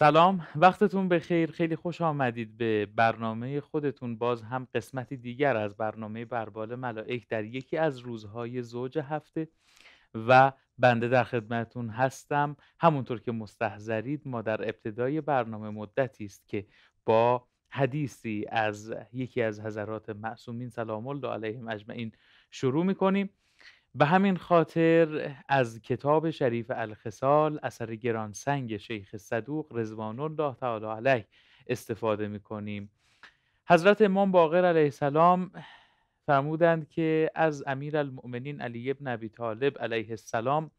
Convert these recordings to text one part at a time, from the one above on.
سلام وقتتون بخیر خیلی خوش آمدید به برنامه خودتون باز هم قسمتی دیگر از برنامه بربال ملائک در یکی از روزهای زوج هفته و بنده در خدمتون هستم همونطور که مستحضرید ما در ابتدای برنامه مدتی است که با حدیثی از یکی از حضرات معصومین سلام الله علیهم اجمعین شروع میکنیم به همین خاطر از کتاب شریف الخصال اثر گرانسنگ شیخ صدوق رضوان الله تعالی علیه استفاده کنیم حضرت امام باقر علیه السلام فرمودند که از امیر المؤمنین علی ابن ابی طالب علیه السلام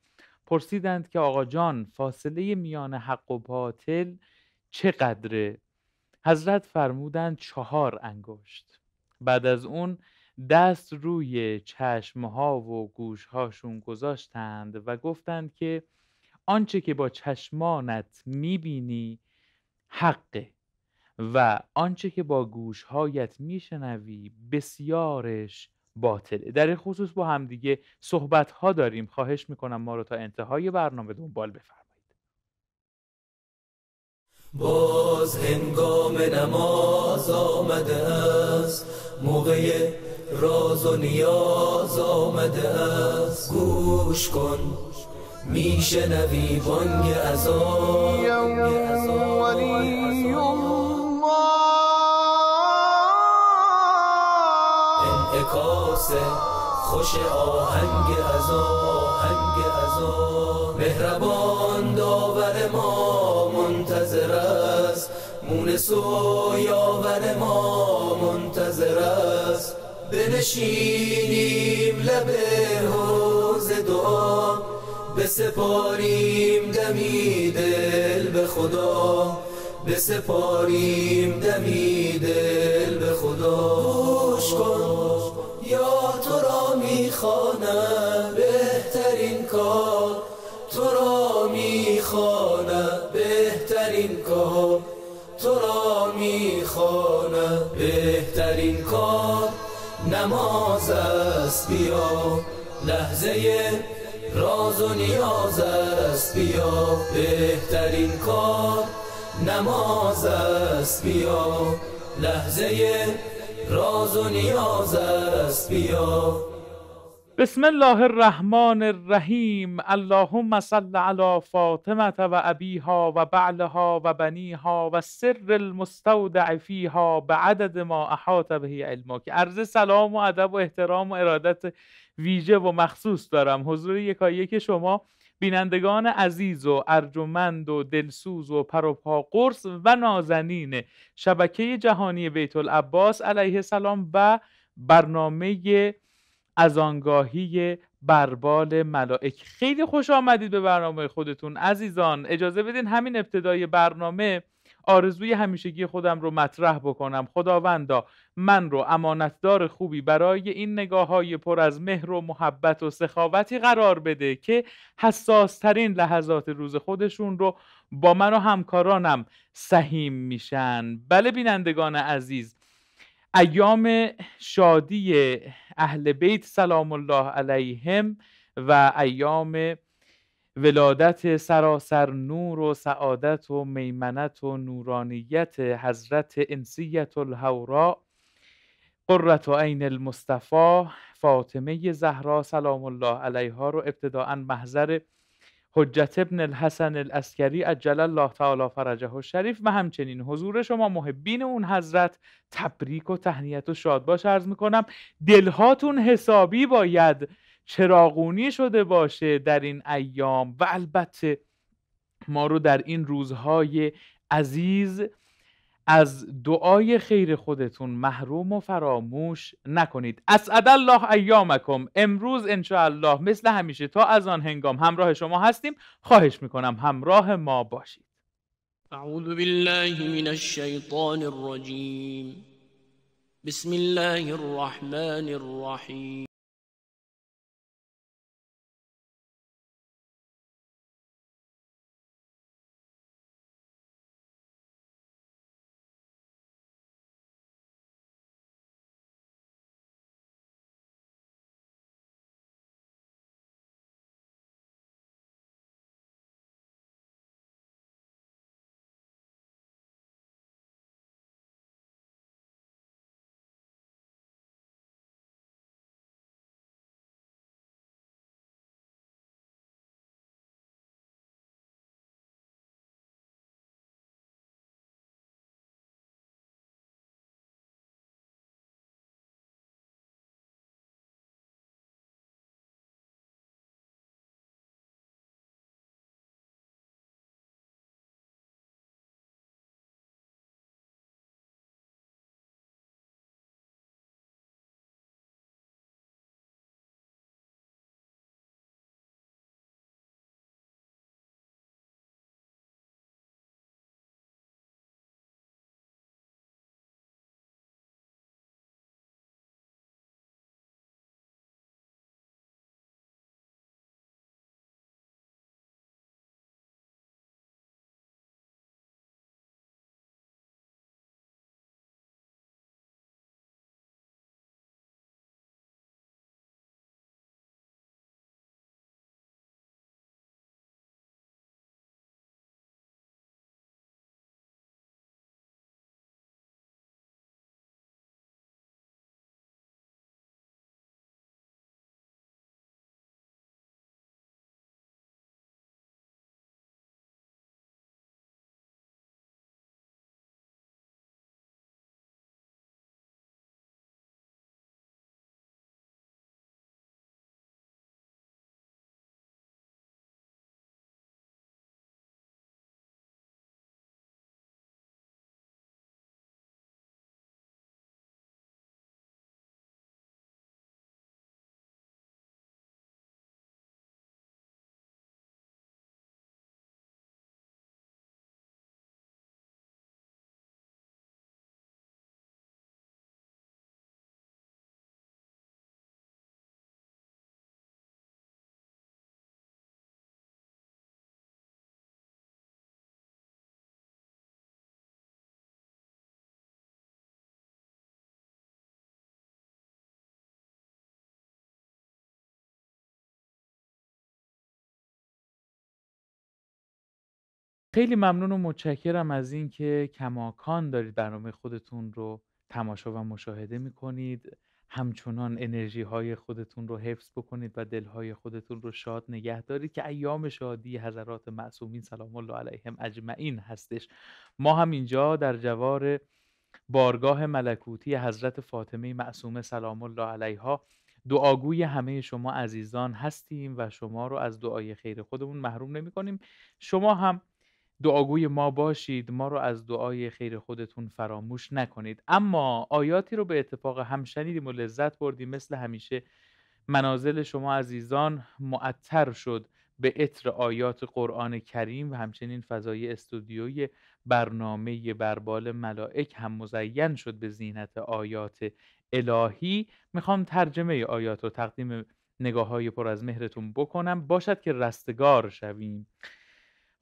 پرسیدند که آقا جان فاصله میان حق و باطل چقدره؟ حضرت فرمودند چهار انگشت بعد از اون دست روی چشمها و گوشهاشون گذاشتند و گفتند که آنچه که با چشمانت میبینی حقه و آنچه که با گوشهایت میشنوی بسیارش باطله در خصوص با همدیگه صحبت داریم خواهش میکنم ما رو تا انتهای برنامه دنبال بفرمایید باز هنگام نماز آمده موقع راز و نیاز آمده است گوش کن نوی بانگ از ولی انعکاس خوش آهنگ از آهنگ مهربان داور ما منتظر است مونس و یاور ما منتظر است بنشینیم لب حوز دعا بسپاریم دمی دل به خدا بسپاریم دمی دل به خدا کن یا تو را میخوانم بهترین کار تو را میخوانم بهترین کار تو را میخوانم بهترین کار نماز است بیا لحظه راز و نیاز است بیا بهترین کار نماز است بیا لحظه راز و نیاز است بیا بسم الله الرحمن الرحیم اللهم صل علی فاطمه و ابیها و بعلها و بنیها و سر المستودع فیها به عدد ما احاط به علما که عرض سلام و ادب و احترام و ارادت ویژه و مخصوص دارم حضور که شما بینندگان عزیز و ارجمند و دلسوز و پروپا قرص و نازنین شبکه جهانی بیت العباس علیه السلام و برنامه از آنگاهی بربال ملائک خیلی خوش آمدید به برنامه خودتون عزیزان اجازه بدین همین ابتدای برنامه آرزوی همیشگی خودم رو مطرح بکنم خداوندا من رو امانتدار خوبی برای این نگاه های پر از مهر و محبت و سخاوتی قرار بده که حساس ترین لحظات روز خودشون رو با من و همکارانم سهیم میشن بله بینندگان عزیز ایام شادی اهل بیت سلام الله علیهم و ایام ولادت سراسر نور و سعادت و میمنت و نورانیت حضرت انسیت الهورا قرت عین المصطفی فاطمه زهرا سلام الله علیها رو ابتداعا محضر حجت ابن الحسن الاسکری اجل الله تعالی فرجه و شریف و همچنین حضور شما محبین اون حضرت تبریک و تهنیت و شادباش عرض میکنم دلهاتون حسابی باید چراغونی شده باشه در این ایام و البته ما رو در این روزهای عزیز از دعای خیر خودتون محروم و فراموش نکنید اسعد الله ایامکم امروز الله مثل همیشه تا از آن هنگام همراه شما هستیم خواهش میکنم همراه ما باشید اعوذ بالله من الشیطان الرجیم بسم الله الرحمن الرحیم خیلی ممنون و متشکرم از اینکه کماکان دارید برنامه خودتون رو تماشا و مشاهده میکنید همچنان انرژی های خودتون رو حفظ بکنید و های خودتون رو شاد نگه دارید که ایام شادی حضرات معصومین سلام الله علیهم اجمعین هستش. ما هم اینجا در جوار بارگاه ملکوتی حضرت فاطمه معصومه سلام الله علیها دعاگوی همه شما عزیزان هستیم و شما رو از دعای خیر خودمون محروم کنیم. شما هم دعاگوی ما باشید ما رو از دعای خیر خودتون فراموش نکنید اما آیاتی رو به اتفاق هم شنیدیم و لذت بردیم مثل همیشه منازل شما عزیزان معطر شد به اطر آیات قرآن کریم و همچنین فضای استودیوی برنامه بربال ملائک هم مزین شد به زینت آیات الهی میخوام ترجمه آیات رو تقدیم نگاه های پر از مهرتون بکنم باشد که رستگار شویم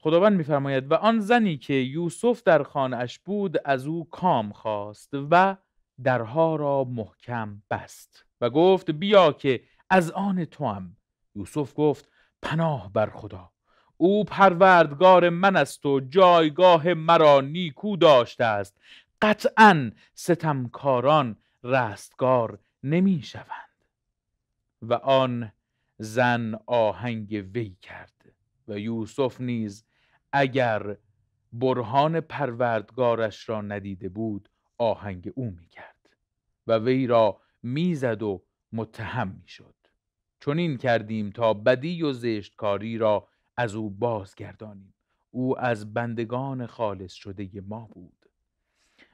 خداوند میفرماید و آن زنی که یوسف در خانهاش بود از او کام خواست و درها را محکم بست و گفت بیا که از آن تو هم یوسف گفت پناه بر خدا او پروردگار من است و جایگاه مرا نیکو داشته است قطعا ستمکاران رستگار نمی شوند و آن زن آهنگ وی کرد و یوسف نیز اگر برهان پروردگارش را ندیده بود آهنگ او میکرد و وی را میزد و متهم میشد این کردیم تا بدی و زشتکاری را از او بازگردانیم او از بندگان خالص شده ما بود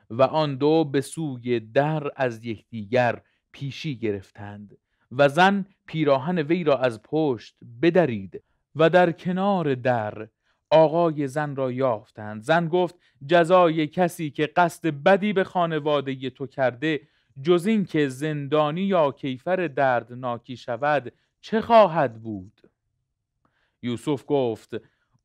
و آن دو به سوی در از یکدیگر پیشی گرفتند و زن پیراهن وی را از پشت بدرید و در کنار در آقای زن را یافتند زن گفت جزای کسی که قصد بدی به خانواده تو کرده جز که زندانی یا کیفر دردناکی شود چه خواهد بود یوسف گفت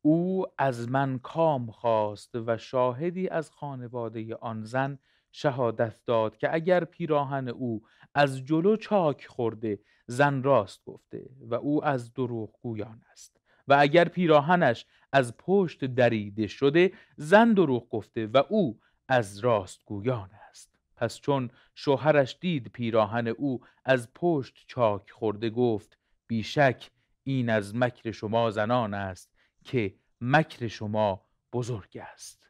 او از من کام خواست و شاهدی از خانواده آن زن شهادت داد که اگر پیراهن او از جلو چاک خورده زن راست گفته و او از دروغگویان است و اگر پیراهنش از پشت دریده شده زن دروغ گفته و او از راست گویان است پس چون شوهرش دید پیراهن او از پشت چاک خورده گفت بیشک این از مکر شما زنان است که مکر شما بزرگ است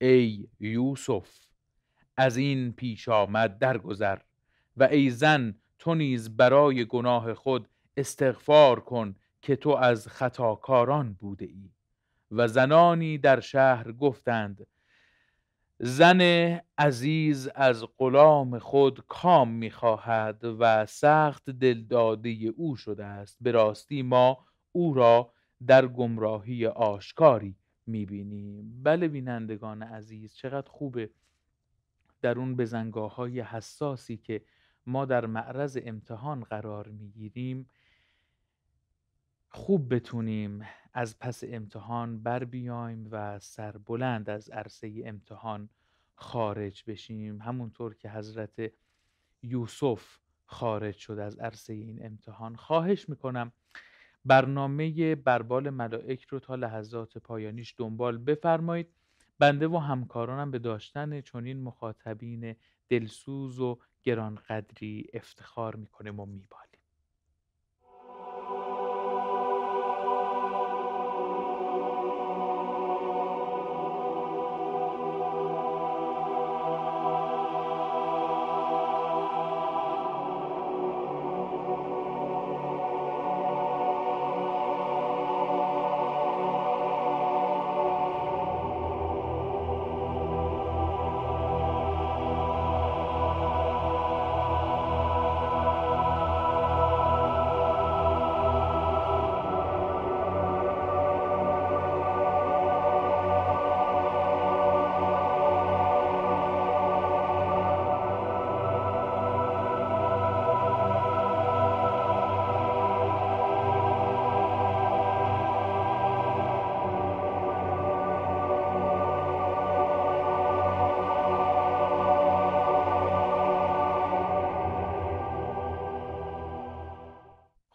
ای یوسف از این پیش آمد درگذر و ای زن تو نیز برای گناه خود استغفار کن که تو از خطاکاران بوده ای و زنانی در شهر گفتند زن عزیز از غلام خود کام میخواهد و سخت دلداده او شده است به راستی ما او را در گمراهی آشکاری میبینیم بله بینندگان عزیز چقدر خوبه در اون بزنگاه های حساسی که ما در معرض امتحان قرار میگیریم خوب بتونیم از پس امتحان بر بیایم و سربلند از عرصه امتحان خارج بشیم همونطور که حضرت یوسف خارج شد از عرصه این امتحان خواهش میکنم برنامه بربال ملائک رو تا لحظات پایانیش دنبال بفرمایید بنده و همکارانم به داشتن چنین مخاطبین دلسوز و گرانقدری افتخار میکنیم و میبالیم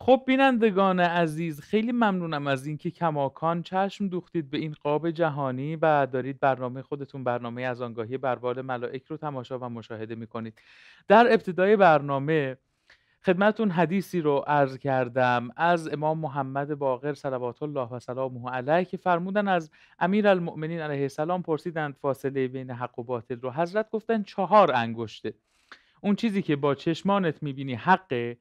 خب بینندگان عزیز خیلی ممنونم از اینکه کماکان چشم دوختید به این قاب جهانی و دارید برنامه خودتون برنامه از آنگاهی بروال ملائک رو تماشا و مشاهده میکنید در ابتدای برنامه خدمتون حدیثی رو عرض کردم از امام محمد باقر صلوات الله و سلامه علیه که فرمودن از امیر المؤمنین علیه السلام پرسیدند فاصله بین حق و باطل رو حضرت گفتن چهار انگشته اون چیزی که با چشمانت میبینی حقه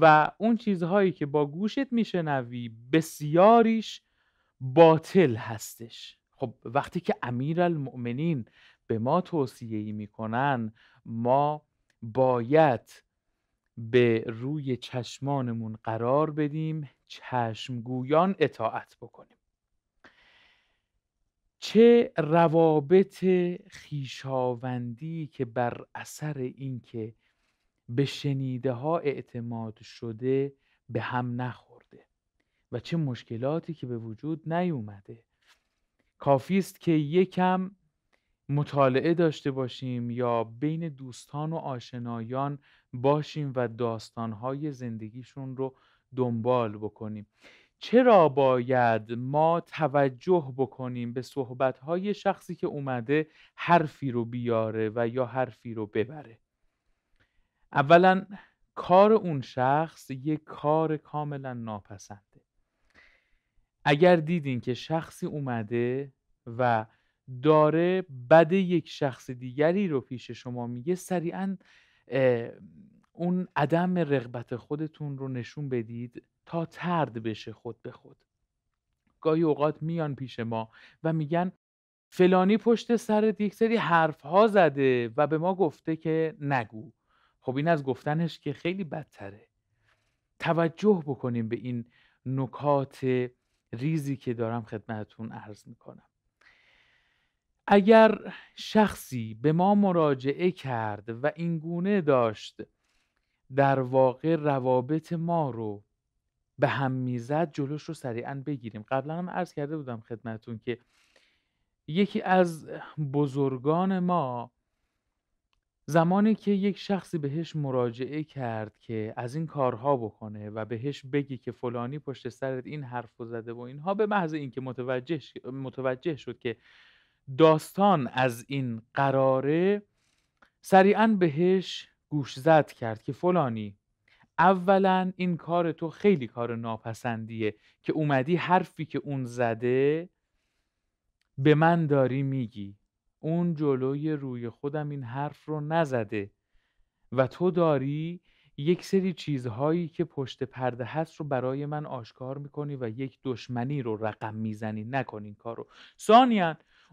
و اون چیزهایی که با گوشت میشنوی بسیاریش باطل هستش خب وقتی که امیر المؤمنین به ما توصیه ای میکنن ما باید به روی چشمانمون قرار بدیم چشمگویان اطاعت بکنیم چه روابط خیشاوندی که بر اثر اینکه به شنیده ها اعتماد شده به هم نخورده و چه مشکلاتی که به وجود نیومده کافی است که یکم مطالعه داشته باشیم یا بین دوستان و آشنایان باشیم و داستانهای زندگیشون رو دنبال بکنیم چرا باید ما توجه بکنیم به صحبتهای شخصی که اومده حرفی رو بیاره و یا حرفی رو ببره اولا کار اون شخص یه کار کاملا ناپسنده اگر دیدین که شخصی اومده و داره بد یک شخص دیگری رو پیش شما میگه سریعا اون عدم رغبت خودتون رو نشون بدید تا ترد بشه خود به خود گاهی اوقات میان پیش ما و میگن فلانی پشت سر یک سری حرف ها زده و به ما گفته که نگو خب این از گفتنش که خیلی بدتره توجه بکنیم به این نکات ریزی که دارم خدمتون عرض میکنم اگر شخصی به ما مراجعه کرد و اینگونه داشت در واقع روابط ما رو به هم میزد جلوش رو سریعا بگیریم قبلا هم عرض کرده بودم خدمتون که یکی از بزرگان ما زمانی که یک شخصی بهش مراجعه کرد که از این کارها بکنه و بهش بگی که فلانی پشت سرت این حرف رو زده و اینها به محض اینکه متوجه متوجه شد که داستان از این قراره سریعا بهش گوش زد کرد که فلانی اولا این کار تو خیلی کار ناپسندیه که اومدی حرفی که اون زده به من داری میگی اون جلوی روی خودم این حرف رو نزده و تو داری یک سری چیزهایی که پشت پرده هست رو برای من آشکار میکنی و یک دشمنی رو رقم میزنی نکن این کار رو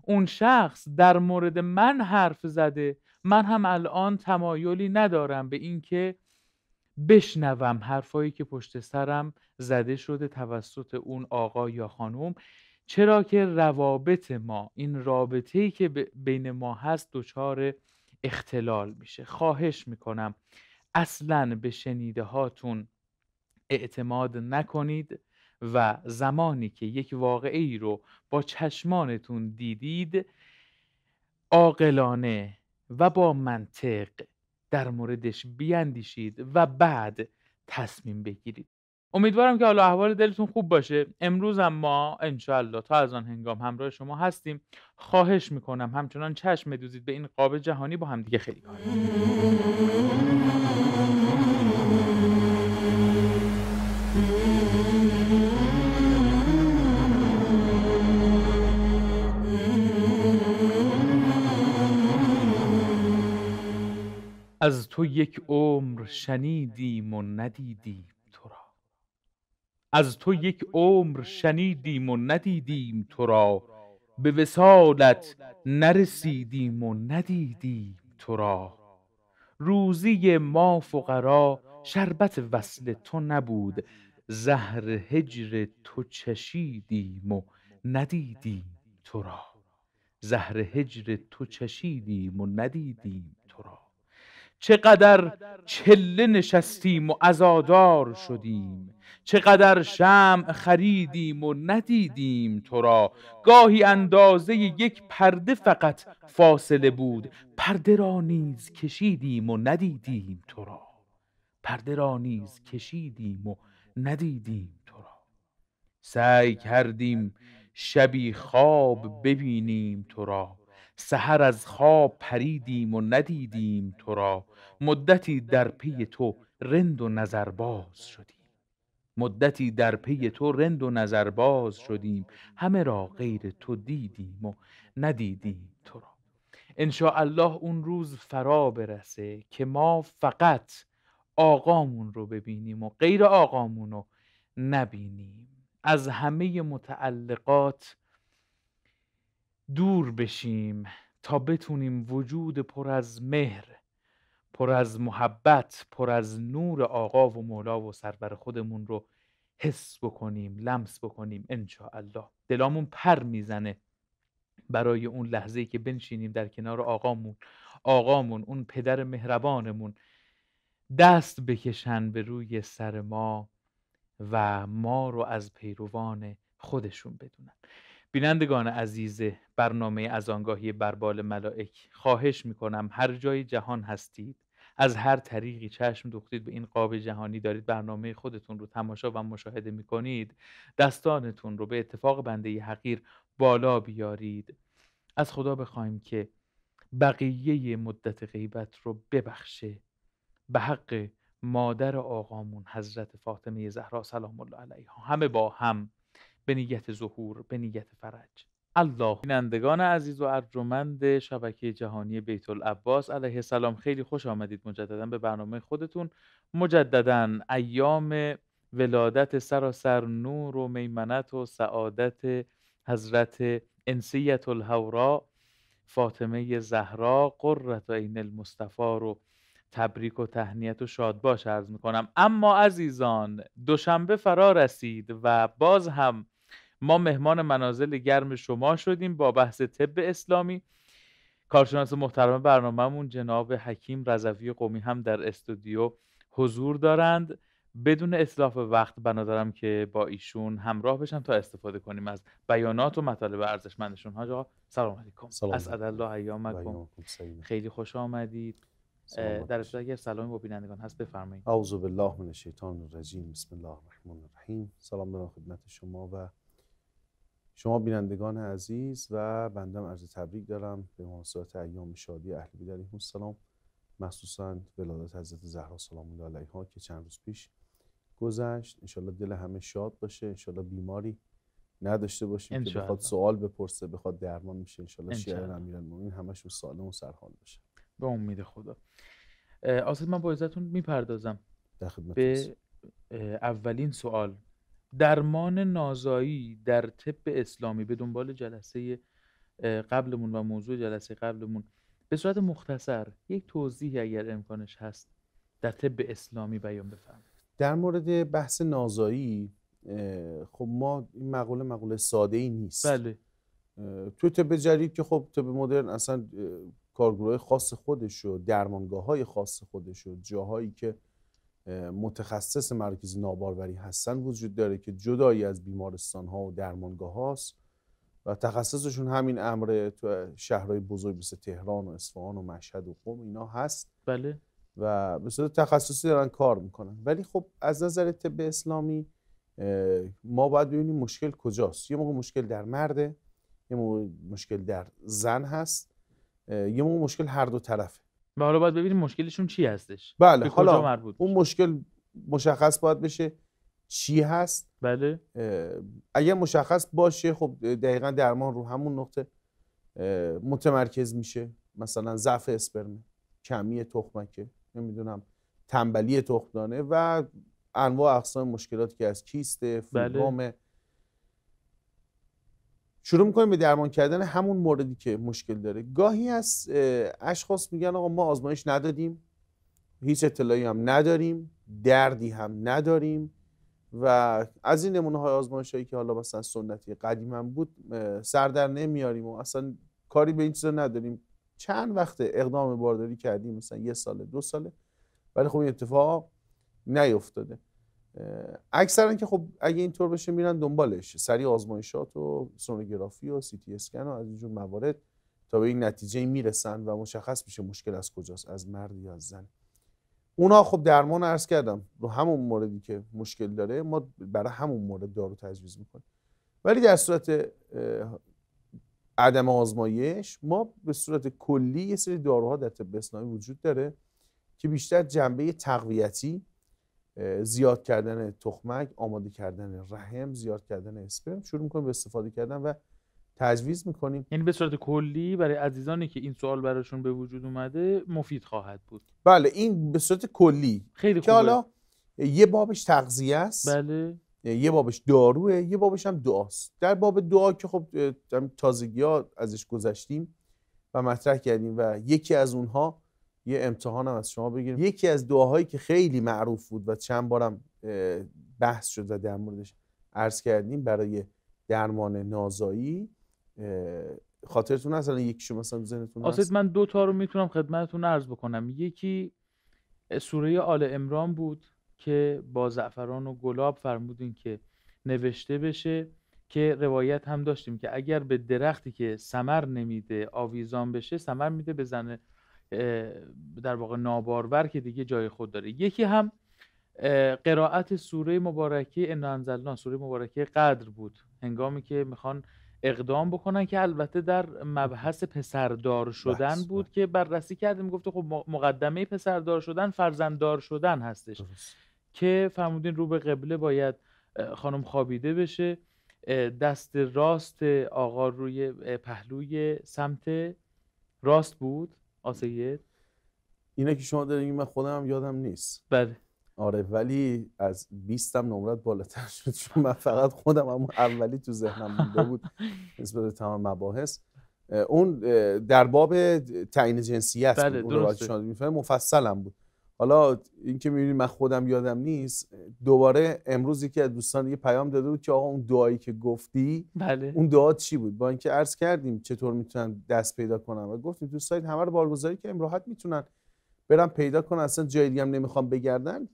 اون شخص در مورد من حرف زده من هم الان تمایلی ندارم به اینکه بشنوم حرفایی که پشت سرم زده شده توسط اون آقا یا خانم چرا که روابط ما این رابطه‌ای که بین ما هست دچار اختلال میشه خواهش میکنم اصلا به شنیده هاتون اعتماد نکنید و زمانی که یک واقعی رو با چشمانتون دیدید عاقلانه و با منطق در موردش بیاندیشید و بعد تصمیم بگیرید امیدوارم که حالا احوال دلتون خوب باشه امروز هم ما انشالله تا از آن هنگام همراه شما هستیم خواهش میکنم همچنان چشم دوزید به این قاب جهانی با همدیگه خیلی کار از تو یک عمر شنیدیم و ندیدیم از تو یک عمر شنیدیم و ندیدیم تو را به وسالت نرسیدیم و ندیدیم تو را روزی ما فقرا شربت وصل تو نبود زهر هجر تو چشیدیم و ندیدیم تو را زهر هجر تو چشیدیم و ندیدیم تو را چقدر چله نشستیم و عزادار شدیم چقدر شمع خریدیم و ندیدیم تو را گاهی اندازه یک پرده فقط فاصله بود پرده را نیز کشیدیم و ندیدیم تو را پرده را نیز کشیدیم و ندیدیم تو را سعی کردیم شبی خواب ببینیم تو را سحر از خواب پریدیم و ندیدیم تو را مدتی در پی تو رند و نظرباز شدیم مدتی در پی تو رند و نظرباز شدیم همه را غیر تو دیدیم و ندیدیم تو را الله اون روز فرا برسه که ما فقط آقامون رو ببینیم و غیر آقامون رو نبینیم از همه متعلقات دور بشیم تا بتونیم وجود پر از مهر پر از محبت پر از نور آقا و مولا و سرور خودمون رو حس بکنیم لمس بکنیم ان الله دلامون پر میزنه برای اون لحظه که بنشینیم در کنار آقامون آقامون اون پدر مهربانمون دست بکشن به روی سر ما و ما رو از پیروان خودشون بدونن بینندگان عزیز برنامه از آنگاهی بربال ملائک خواهش میکنم هر جای جهان هستید از هر طریقی چشم دوختید به این قاب جهانی دارید برنامه خودتون رو تماشا و مشاهده میکنید دستانتون رو به اتفاق بنده حقیر بالا بیارید از خدا بخوایم که بقیه مدت غیبت رو ببخشه به حق مادر آقامون حضرت فاطمه زهرا سلام الله علیها همه با هم به نیت ظهور به نیت فرج الله بینندگان عزیز و ارجمند شبکه جهانی بیت العباس علیه السلام خیلی خوش آمدید مجددا به برنامه خودتون مجددا ایام ولادت سراسر نور و میمنت و سعادت حضرت انسیت الهورا فاطمه زهرا قرت این المصطفی رو تبریک و تهنیت و شاد باش عرض میکنم اما عزیزان دوشنبه فرا رسید و باز هم ما مهمان منازل گرم شما شدیم با بحث طب اسلامی کارشناس محترم برنامهمون جناب حکیم رضوی قومی هم در استودیو حضور دارند بدون اصلاف وقت بنا که با ایشون همراه بشم تا استفاده کنیم از بیانات و مطالب ارزشمندشون ها آقا سلام علیکم سلام از الله ایامکم خیلی خوش آمدید در ابتدا اگر سلامی با بینندگان هست بفرمایید اعوذ بالله من الشیطان الرجیم بسم الله الرحمن الرحیم سلام دارم خدمت شما و شما بینندگان عزیز و بندم عرض تبریک دارم به مناسبت ایام شادی اهل بیت علیهم السلام مخصوصا ولادت حضرت زهرا سلام الله علیها که چند روز پیش گذشت انشالله دل همه شاد باشه انشالله بیماری نداشته باشیم که بخواد سوال بپرسه بخواد درمان میشه انشالله شیعه امیرالمومنین همشون سالم و سرحال باشه به امید خدا آسد من با عزتون میپردازم به اولین سوال درمان نازایی در طب اسلامی به دنبال جلسه قبلمون و موضوع جلسه قبلمون به صورت مختصر یک توضیح اگر امکانش هست در طب اسلامی بیان بفرمایید در مورد بحث نازایی خب ما این مقوله مقوله ساده ای نیست بله تو طب جدید که خب طب مدرن اصلا کارگروه خاص خودش و درمانگاه های خاص خودش و جاهایی که متخصص مرکز ناباروری هستن وجود داره که جدایی از بیمارستان ها و درمانگاه هاست و تخصصشون همین امره تو شهرهای بزرگ مثل تهران و اصفهان و مشهد و قم اینا هست بله و به صورت تخصصی دارن کار میکنن ولی خب از نظر طب اسلامی ما باید ببینیم مشکل کجاست یه موقع مشکل در مرده یه موقع مشکل در زن هست یه موقع مشکل هر دو طرفه و حالا باید ببینیم مشکلشون چی هستش بله حالا مربوط اون مشکل مشخص باید بشه چی هست بله اگر مشخص باشه خب دقیقا درمان رو همون نقطه متمرکز میشه مثلا ضعف اسپرم کمی تخمکه نمیدونم تنبلی تخمدانه و انواع اقسام مشکلاتی که از کیست بله. فیبروم شروع میکنیم به درمان کردن همون موردی که مشکل داره گاهی از اشخاص میگن آقا ما آزمایش ندادیم هیچ اطلاعی هم نداریم دردی هم نداریم و از این نمونه های آزمایش هایی که حالا مثلا سنتی قدیم هم بود سر در نمیاریم و اصلا کاری به این چیزا نداریم چند وقت اقدام بارداری کردیم مثلا یه ساله دو ساله ولی خب این اتفاق نیفتاده اکثرا که خب اگه اینطور بشه میرن دنبالش سری آزمایشات و سونوگرافی و سی تی اسکن و از اینجور موارد تا به این نتیجه میرسن و مشخص میشه مشکل از کجاست از مرد یا از زن اونا خب درمان عرض کردم رو همون موردی که مشکل داره ما برای همون مورد دارو تجویز میکنیم ولی در صورت عدم آزمایش ما به صورت کلی یه سری داروها در طب اسلامی وجود داره که بیشتر جنبه تقویتی زیاد کردن تخمک آماده کردن رحم زیاد کردن اسپرم شروع میکنیم به استفاده کردن و تجویز میکنیم یعنی به صورت کلی برای عزیزانی که این سوال براشون به وجود اومده مفید خواهد بود بله این به صورت کلی خیلی که حالا یه بابش تغذیه است بله یه بابش داروه یه بابش هم دعاست در باب دعا که خب تازگی ها ازش گذشتیم و مطرح کردیم و یکی از اونها یه امتحان هم از شما بگیریم یکی از دعاهایی که خیلی معروف بود و چند بارم بحث شد و در موردش عرض کردیم برای درمان نازایی خاطرتون هست یکی شما مثلا ذهنتون هست من دو تا رو میتونم خدمتتون عرض بکنم یکی سوره آل امران بود که با زعفران و گلاب فرمودین که نوشته بشه که روایت هم داشتیم که اگر به درختی که سمر نمیده آویزان بشه سمر میده به در واقع نابارور که دیگه جای خود داره یکی هم قرائت سوره مبارکه ان انزلنا سوره مبارکه قدر بود هنگامی که میخوان اقدام بکنن که البته در مبحث پسردار شدن بله. بود که بررسی کردیم گفته خب مقدمه پسردار شدن فرزنددار شدن هستش که فرمودین رو به قبله باید خانم خوابیده بشه دست راست آقا روی پهلوی سمت راست بود اینه اینا که شما دارین من خودم یادم نیست بله آره ولی از 20 هم نمرت بالاتر شد چون من فقط خودم هم اولی تو ذهنم بوده بود نسبت به تمام مباحث اون در باب تعیین جنسیت بله بود مفصل مفصلم بود حالا اینکه که میبینید من خودم یادم نیست دوباره امروزی که از دوستان یه پیام داده بود که آقا اون دعایی که گفتی بله. اون دعا چی بود با اینکه عرض کردیم چطور میتونن دست پیدا کنن و گفتیم تو سایت همه رو بارگذاری که راحت میتونن برن پیدا کنن اصلا جای دیگه هم نمیخوام بگردن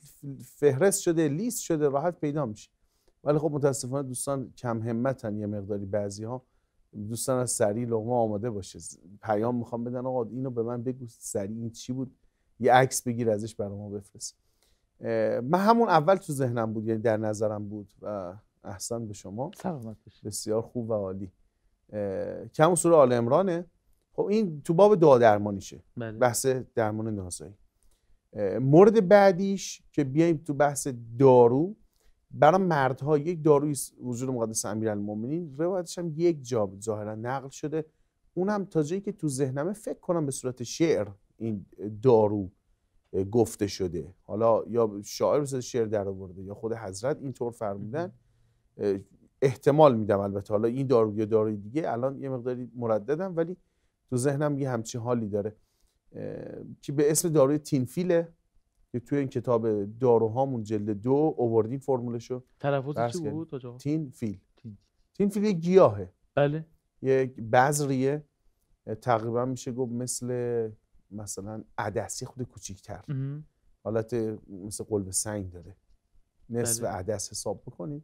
فهرست شده لیست شده راحت پیدا میشه ولی خب متاسفانه دوستان کم همتن یه مقداری بعضی ها دوستان از سری لغمه آماده باشه پیام میخوام بدن آقا اینو به من بگو سری این چی بود یه عکس بگیر ازش برای ما بفرست من همون اول تو ذهنم بود یعنی در نظرم بود و احسن به شما سلامت بسیار خوب و عالی کم سوره آل امرانه خب این تو باب دعا درمانیشه بله. بحث درمان نازایی مورد بعدیش که بیایم تو بحث دارو برای مردها یک داروی حضور مقدس امیرالمومنین روایتش هم یک جاب ظاهرا نقل شده اونم تا جایی که تو ذهنمه فکر کنم به صورت شعر این دارو گفته شده حالا یا شاعر مثل شعر در آورده یا خود حضرت اینطور فرمودن احتمال میدم البته حالا این دارو یا داروی دیگه الان یه مقداری مرددم ولی تو ذهنم یه همچین حالی داره که به اسم داروی تینفیله که توی این کتاب داروهامون جلد دو اووردین فرمولشو تلفظ چی بود تین فیل تین, فیل گیاهه بله یک بذریه تقریبا میشه گفت مثل مثلا عدسی خود کوچیک‌تر حالت مثل قلب سنگ داره نصف بله. عدس حساب بکنید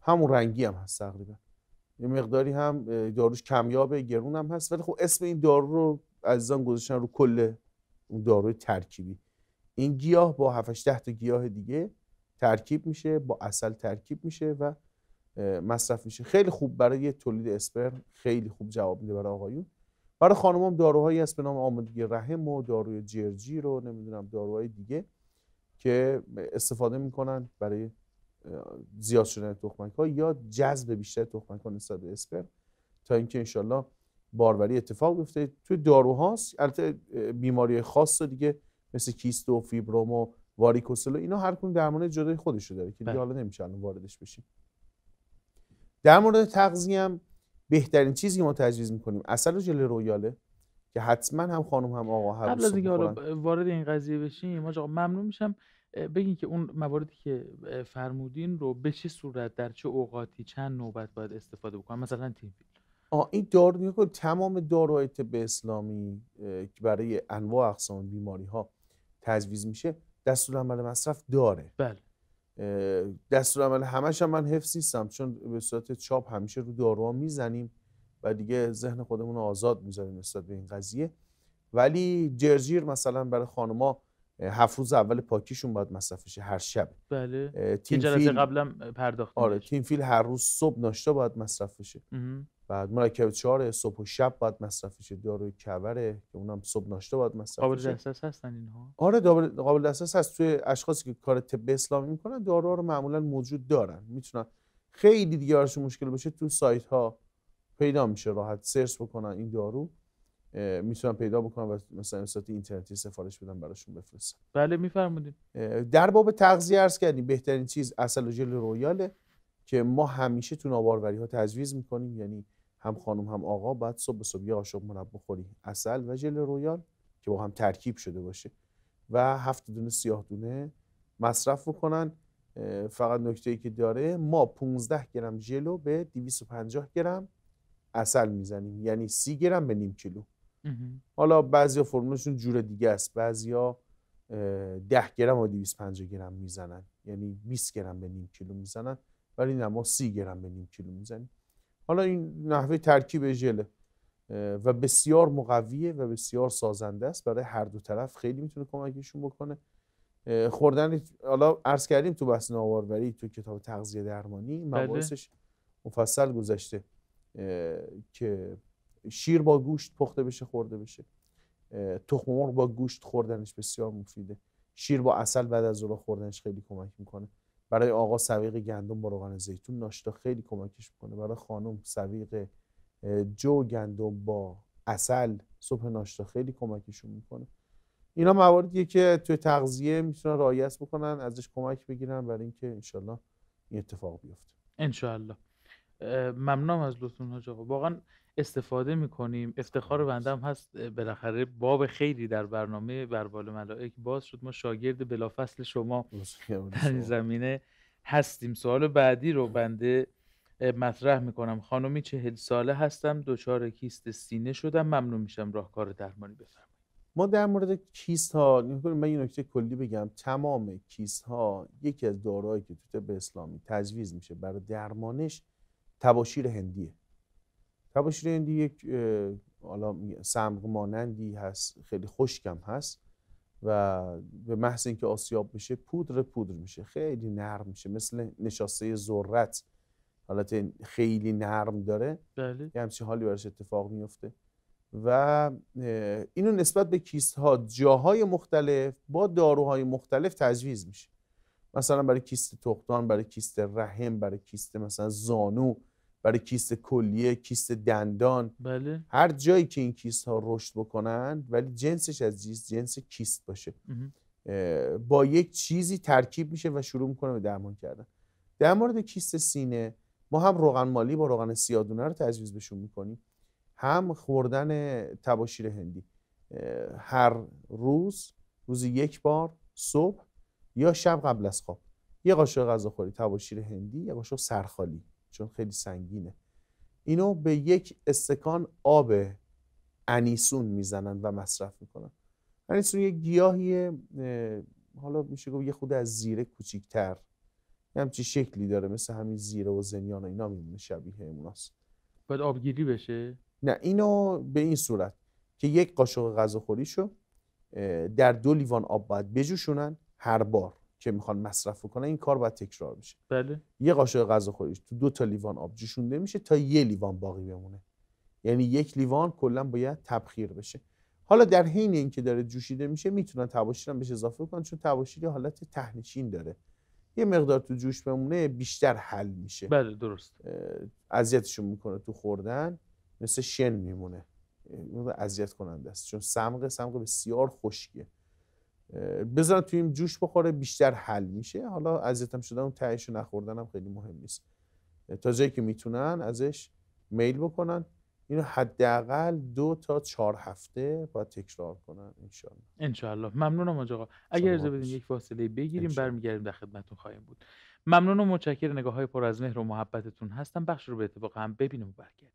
همون رنگی هم هست تقریبا یه مقداری هم داروش کمیابه گرون هم هست ولی خب اسم این دارو رو عزیزان گذاشتن رو کل اون داروی ترکیبی این گیاه با 7 تا گیاه دیگه ترکیب میشه با اصل ترکیب میشه و مصرف میشه خیلی خوب برای تولید اسپرم خیلی خوب جواب میده برای آقایون برای هم داروهایی هست به نام آمادگی رحم و داروی جرجی رو نمیدونم داروهای دیگه که استفاده میکنن برای زیاد شدن تخمک ها یا جذب بیشتر تخمک ها نسبت به تا اینکه انشالله باروری اتفاق بیفته توی داروهاست البته بیماری خاص دیگه مثل کیست و فیبروم و واریکوسل و اینا هر کدوم درمان جدای رو داره که دیگه بله. حالا نمیشه الان واردش بشیم در مورد تغذیه بهترین چیزی که ما تجویز میکنیم اصل جل رویاله که حتما هم خانم هم آقا هر قبل از حالا وارد این قضیه بشیم آقا ممنون میشم بگین که اون مواردی که فرمودین رو به چه صورت در چه اوقاتی چند نوبت باید استفاده بکنم مثلا تیم آ این دارو نگاه تمام داروهای به اسلامی که برای انواع اقسام بیماری ها تجویز میشه دستور عمل مصرف داره بله عمل همش هم من حفظ نیستم چون به صورت چاپ همیشه رو داروها میزنیم و دیگه ذهن خودمون رو آزاد میذاریم نسبت به این قضیه ولی جرجیر مثلا برای خانما هفت روز اول پاکیشون باید مصرفش هر شب بله تیم جلسه قبلم پرداخت آره تیم فیل هر روز صبح ناشتا باید مصرف بشه بعد مرکب چهار صبح و شب باید مصرف بشه داروی کوره که اونم صبح ناشته باید مصرف قابل دسترس هستن اینها آره قابل دسترس هست توی اشخاصی که کار طب اسلامی میکنن داروها رو معمولا موجود دارن میتونن خیلی دیگه مشکل باشه تو سایت ها پیدا میشه راحت سرچ بکنن این دارو میتونن پیدا بکنن و مثلا وسط اینترنتی سفارش بدن براشون بفرستن بله میفرمودید در باب تغذیه عرض کردیم بهترین چیز اصل و جل رویاله که ما همیشه تو ناباروری ها تجویز میکنیم یعنی هم خانم هم آقا بعد صبح صبح یه قاشق مرب بخوری اصل و ژل رویال که با هم ترکیب شده باشه و هفت دونه سیاه دونه مصرف بکنن فقط نکته ای که داره ما 15 گرم ژلو به 250 گرم اصل میزنیم یعنی سی گرم به نیم کیلو حالا بعضی فرمولشون جور دیگه است بعضیا 10 گرم و 250 گرم میزنن یعنی 20 گرم به نیم کیلو میزنن ولی نه ما 30 گرم به نیم کیلو میزنیم حالا این نحوه ترکیب ژله و بسیار مقویه و بسیار سازنده است برای هر دو طرف خیلی میتونه کمکشون بکنه خوردن حالا عرض کردیم تو بحث ناواروری تو کتاب تغذیه درمانی مباحثش بله. مفصل گذشته که شیر با گوشت پخته بشه خورده بشه تخم مرغ با گوشت خوردنش بسیار مفیده شیر با اصل بعد از ظهر خوردنش خیلی کمک میکنه برای آقا سویق گندم با روغن زیتون ناشتا خیلی کمکش میکنه برای خانم سویق جو گندم با اصل صبح ناشتا خیلی کمکشون میکنه اینا مواردیه که توی تغذیه میتونن رایست بکنن ازش کمک بگیرن برای اینکه انشالله این اتفاق بیفته انشالله ممنونم از لطفتون واقعا استفاده میکنیم افتخار بنده هم هست بالاخره باب خیلی در برنامه بربال ملائک باز شد ما شاگرد بلافصل شما در این زمینه هستیم سوال بعدی رو بنده مطرح میکنم خانمی چهل ساله هستم دچار کیست سینه شدم ممنون میشم راهکار درمانی بفرمایید ما در مورد کیست ها من یه نکته کلی بگم تمام کیست ها یکی از دارایی که تو به اسلامی تجویز میشه برای درمانش تباشیر هندیه کبش هندی یک حالا مانندی هست خیلی خشکم هست و به محض اینکه آسیاب بشه پودر پودر میشه خیلی نرم میشه مثل نشاسته ذرت حالت خیلی نرم داره بله. یه همچین حالی براش اتفاق میفته و اینو نسبت به کیست ها جاهای مختلف با داروهای مختلف تجویز میشه مثلا برای کیست تختان برای کیست رحم برای کیست مثلا زانو برای کیست کلیه کیست دندان بله. هر جایی که این کیست ها رشد بکنن ولی جنسش از جنس, جنس کیست باشه با یک چیزی ترکیب میشه و شروع میکنه به درمان کردن در مورد کیست سینه ما هم روغن مالی با روغن سیادونه رو تجویز بهشون میکنیم هم خوردن تباشیر هندی هر روز روزی یک بار صبح یا شب قبل از خواب یه قاشق غذاخوری تباشیر هندی یه قاشق سرخالی چون خیلی سنگینه اینو به یک استکان آب انیسون میزنن و مصرف میکنن انیسون یک گیاهی حالا میشه گفت یه خود از زیره کوچیکتر یه همچی شکلی داره مثل همین زیره و زنیان و اینا میمونه شبیه اوناست باید آبگیری بشه نه اینو به این صورت که یک قاشق غذاخوریشو در دو لیوان آب باید بجوشونن هر بار که میخوان مصرف کنه این کار باید تکرار میشه بله یه قاشق غذا خوریش تو دو تا لیوان آب جوشونده میشه تا یه لیوان باقی بمونه یعنی یک لیوان کلا باید تبخیر بشه حالا در حین اینکه داره جوشیده میشه میتونن تباشیر هم بهش اضافه کنن چون تباشیر حالت تهنشین داره یه مقدار تو جوش بمونه بیشتر حل میشه بله درست اذیتشون میکنه تو خوردن مثل شن میمونه اذیت کننده است چون سمق سمق بسیار خشکه بذارن توی این جوش بخوره بیشتر حل میشه حالا اذیتم شدن اون تهش نخوردن هم خیلی مهم نیست تا جایی که میتونن ازش میل بکنن اینو حداقل دو تا چهار هفته با تکرار کنن انشالله انشالله ممنونم آج آقا اگر اجازه بدین یک فاصله بگیریم برمیگردیم در خدمتتون خواهیم بود ممنون و متشکر نگاه های پر از مهر و محبتتون هستم بخش رو به اتفاق هم ببینیم و برگردیم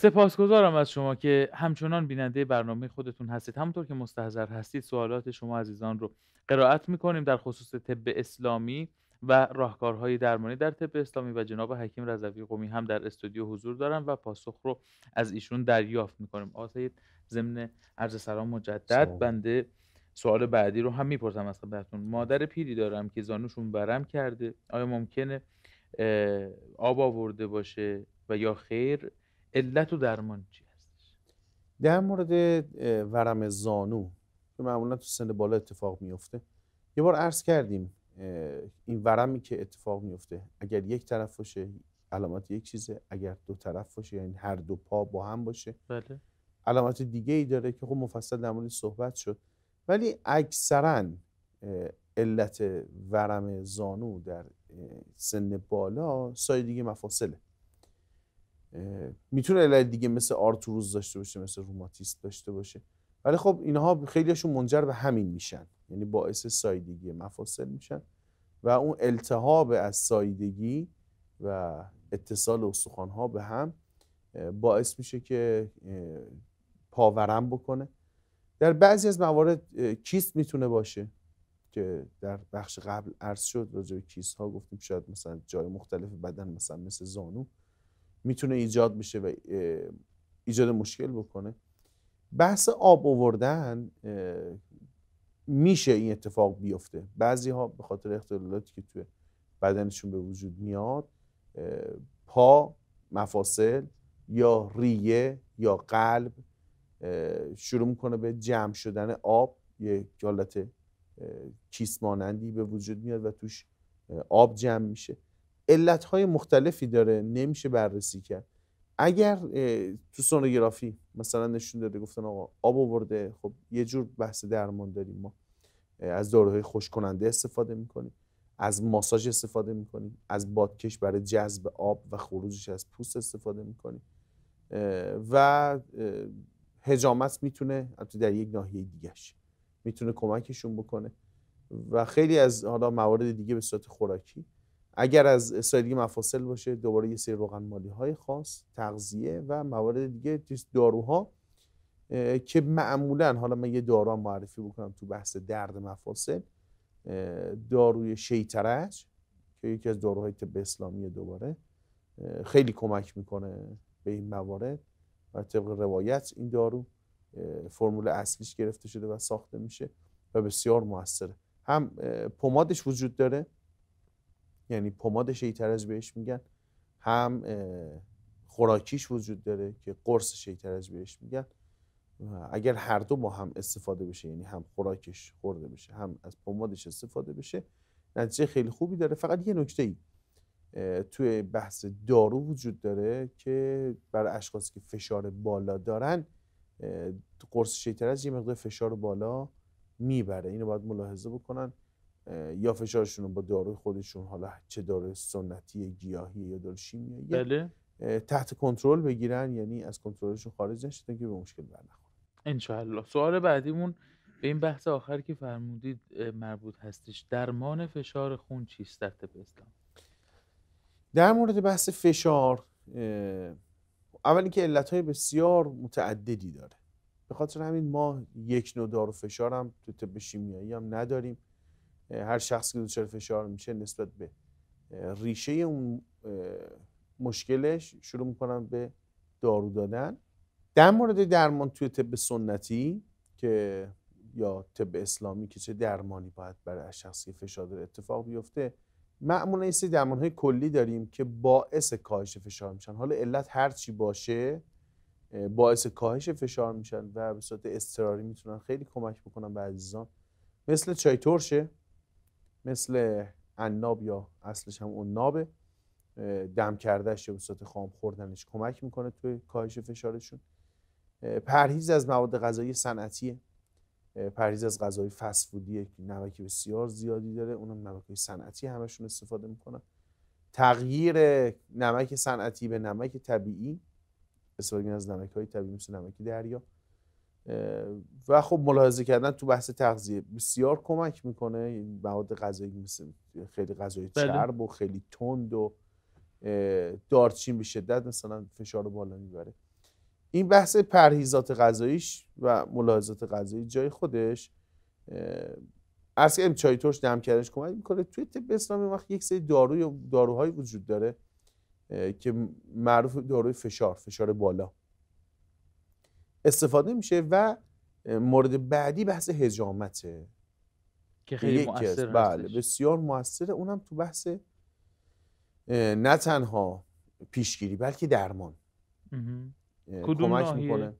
سپاسگزارم از شما که همچنان بیننده برنامه خودتون هستید همونطور که مستحضر هستید سوالات شما عزیزان رو قرائت میکنیم در خصوص طب اسلامی و راهکارهای درمانی در طب اسلامی و جناب حکیم رضوی قومی هم در استودیو حضور دارن و پاسخ رو از ایشون دریافت میکنیم آسید ضمن عرض سلام مجدد بنده سوال بعدی رو هم میپرسم از خدمتتون مادر پیری دارم که زانوشون برم کرده آیا ممکنه آب آورده باشه و یا خیر علت و درمان چی هست؟ در مورد ورم زانو که معمولا تو سن بالا اتفاق میفته یه بار عرض کردیم این ورمی که اتفاق میفته اگر یک طرف باشه علامت یک چیزه اگر دو طرف باشه یعنی هر دو پا با هم باشه بله. علامت دیگه ای داره که خب مفصل در مورد صحبت شد ولی اکثرا علت ورم زانو در سن بالا سایر دیگه مفاصله میتونه علل دیگه مثل آرتوروز داشته باشه مثل روماتیسم داشته باشه ولی خب اینها خیلیشون منجر به همین میشن یعنی باعث سایدگی مفاصل میشن و اون التهاب از سایدگی و اتصال و ها به هم باعث میشه که پاورم بکنه در بعضی از موارد کیست میتونه باشه که در بخش قبل عرض شد راجع کیست ها گفتیم شاید مثلا جای مختلف بدن مثلا مثل زانو میتونه ایجاد بشه و ایجاد مشکل بکنه بحث آب آوردن میشه این اتفاق بیفته بعضی ها به خاطر اختلالاتی که توی بدنشون به وجود میاد پا مفاصل یا ریه یا قلب شروع میکنه به جمع شدن آب یک حالت کیس به وجود میاد و توش آب جمع میشه علتهای مختلفی داره نمیشه بررسی کرد اگر تو سونوگرافی مثلا نشون داده گفتن آقا آب آورده خب یه جور بحث درمان داریم ما از داروهای خوش کننده استفاده میکنیم از ماساژ استفاده میکنیم از بادکش برای جذب آب و خروجش از پوست استفاده میکنیم و هجامت میتونه البته در یک ناحیه دیگهش میتونه کمکشون بکنه و خیلی از حالا موارد دیگه به صورت خوراکی اگر از سایدگی مفاصل باشه دوباره یه سری روغن های خاص تغذیه و موارد دیگه داروها که معمولا حالا من یه دارو معرفی بکنم تو بحث درد مفاصل داروی شیطرج که یکی از داروهای طب اسلامی دوباره خیلی کمک میکنه به این موارد و طبق روایت این دارو فرمول اصلیش گرفته شده و ساخته میشه و بسیار موثره هم پمادش وجود داره یعنی پماد شیطرز بهش میگن هم خوراکیش وجود داره که قرص شیطرز بهش میگن اگر هر دو با هم استفاده بشه یعنی هم خوراکش خورده بشه هم از پمادش استفاده بشه نتیجه خیلی خوبی داره فقط یه نکته ای توی بحث دارو وجود داره که برای اشخاصی که فشار بالا دارن قرص شیطرز یه مقدار فشار بالا میبره اینو باید ملاحظه بکنن یا فشارشون رو با داروی خودشون حالا چه داروی سنتی گیاهی یا داروی شیمیایی بله. تحت کنترل بگیرن یعنی از کنترلشون خارج نشه که به مشکل برنخوره انشالله سوال بعدیمون به این بحث آخر که فرمودید مربوط هستش درمان فشار خون چیست در طب اسلام در مورد بحث فشار اول اینکه علتهای بسیار متعددی داره به خاطر همین ما یک نوع دارو فشار هم تو طب شیمیایی هم نداریم هر شخصی که دچار فشار میشه نسبت به ریشه اون مشکلش شروع میکنن به دارو دادن در مورد درمان توی طب سنتی که یا طب اسلامی که چه درمانی باید برای شخصی فشار داره اتفاق بیفته معمولا این سری درمان های کلی داریم که باعث کاهش فشار میشن حالا علت هر چی باشه باعث کاهش فشار میشن و به صورت استراری میتونن خیلی کمک بکنن به عزیزان مثل چای ترشه مثل عناب یا اصلش هم اون نابه دم کردش یا به خام خوردنش کمک میکنه توی کاهش فشارشون پرهیز از مواد غذایی صنعتیه پرهیز از غذای فسفودیه که نمک بسیار زیادی داره اونم نمک صنعتی همشون استفاده میکنن تغییر نمک صنعتی به نمک طبیعی استفاده از نمک های طبیعی مثل نمک دریا و خب ملاحظه کردن تو بحث تغذیه بسیار کمک میکنه مواد غذایی مثل خیلی غذای بله. چرب و خیلی تند و دارچین به شدت مثلا فشار بالا میبره این بحث پرهیزات غذاییش و ملاحظات غذایی جای خودش از که چای ترش دم کردنش کمک میکنه توی طب اسلامی وقت یک سری داروی داروهایی وجود داره که معروف داروی فشار فشار بالا استفاده میشه و مورد بعدی بحث هجامته که خیلی مؤثر بله بسیار مؤثره اونم تو بحث نه تنها پیشگیری بلکه درمان کدوم کمک میکنه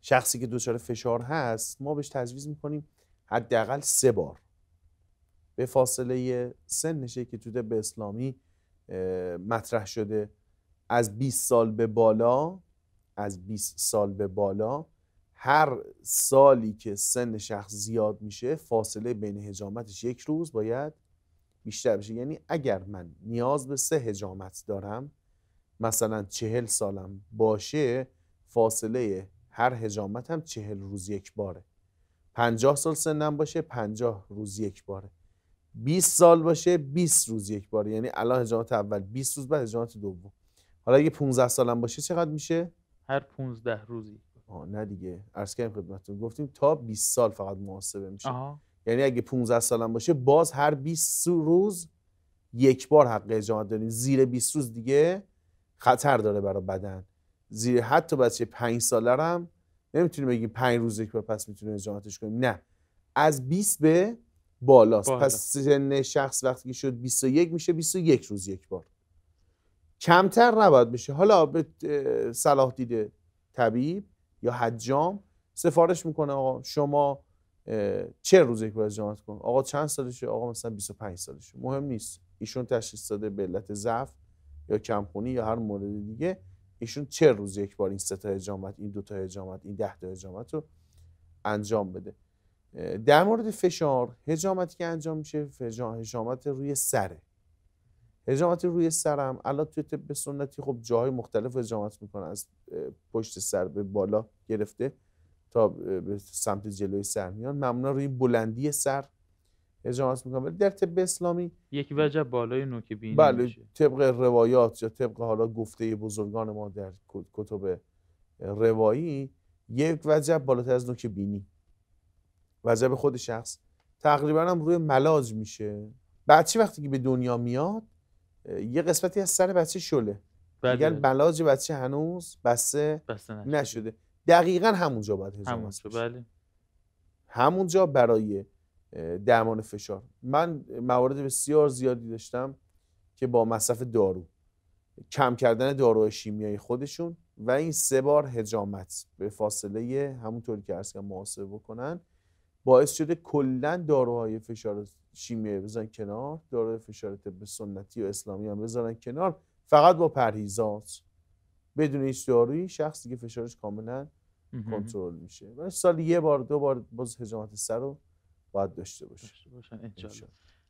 شخصی که دچار فشار هست ما بهش تجویز میکنیم حداقل سه بار به فاصله نشه که توده به اسلامی مطرح شده از 20 سال به بالا از 20 سال به بالا هر سالی که سن شخص زیاد میشه فاصله بین هجامتش یک روز باید بیشتر بشه یعنی اگر من نیاز به سه هجامت دارم مثلا چهل سالم باشه فاصله هر هجامت هم چهل روز یک باره پنجاه سال سنم باشه پنجاه روز یک باره 20 سال باشه 20 روز یک باره یعنی الان هجامت اول 20 روز بعد هجامت دوم حالا اگه 15 سالم باشه چقدر میشه هر 15 روزی آه نه دیگه عرض کردم خدمتتون گفتیم تا 20 سال فقط محاسبه میشه یعنی اگه 15 سالم باشه باز هر 20 روز یک بار حق اجامت داریم زیر 20 روز دیگه خطر داره برای بدن زیر حتی بچه 5 ساله هم نمیتونیم بگیم 5 روز یک بار پس میتونیم اجامتش کنیم نه از 20 به بالاست بالا. پس سن شخص وقتی که شد 21 میشه 21 روز یک بار کمتر نباید بشه حالا به صلاح دیده طبیب یا حجام سفارش میکنه آقا شما چه روز یک بار جامعت کن آقا چند سالشه آقا مثلا 25 سالشه مهم نیست ایشون تشخیص داده به علت ضعف یا کمخونی یا هر مورد دیگه ایشون چه روز یک بار این سه تا حجامت این دو تا حجامت این ده تا حجامت رو انجام بده در مورد فشار هجامتی که انجام میشه هجامت روی سره هجامت روی سرم الان توی طب سنتی خب جاهای مختلف هجامت میکنه از پشت سر به بالا گرفته تا به سمت جلوی سر میان معمولا روی بلندی سر هجامت میکنه ولی در طب اسلامی یک وجه بالای نوک بینی بله طبق روایات یا طبق حالا گفته بزرگان ما در کتب روایی یک وجب بالاتر از نوک بینی وجب خود شخص تقریبا هم روی ملاج میشه چی وقتی که به دنیا میاد یه قسمتی از سر بچه شله بله. میگن بلاج بچه هنوز بسته نشده, دقیقا همونجا باید هجامت بله همونجا برای درمان فشار من موارد بسیار زیادی داشتم که با مصرف دارو کم کردن داروهای شیمیایی خودشون و این سه بار هجامت به فاصله همونطوری که ارز محاسبه بکنن باعث شده کلا داروهای فشار شیمیایی بزن کنار داره فشار طب سنتی و اسلامی هم بذارن کنار فقط با پرهیزات بدون هیچ دارویی شخص دیگه فشارش کاملا کنترل میشه و سال یه بار دو بار باز حجامت سر رو باید داشته باشه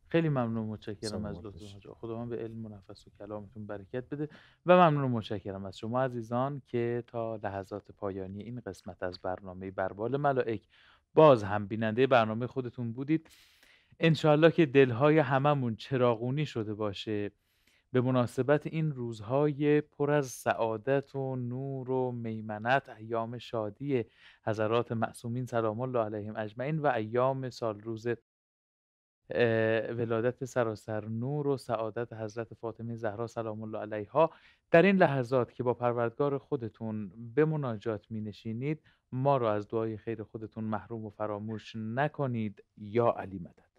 خیلی ممنون متشکرم از لطفتون خدا به علم و نفس و کلامتون برکت بده و ممنون متشکرم از شما عزیزان که تا لحظات پایانی این قسمت از برنامه بربال ملائک باز هم بیننده برنامه خودتون بودید انشاالله که دلهای هممون چراغونی شده باشه به مناسبت این روزهای پر از سعادت و نور و میمنت ایام شادی حضرات معصومین سلام الله علیهم اجمعین و ایام سال روز ولادت سراسر نور و سعادت حضرت فاطمه زهرا سلام الله علیها در این لحظات که با پروردگار خودتون به مناجات می نشینید ما را از دعای خیر خودتون محروم و فراموش نکنید یا علی مدد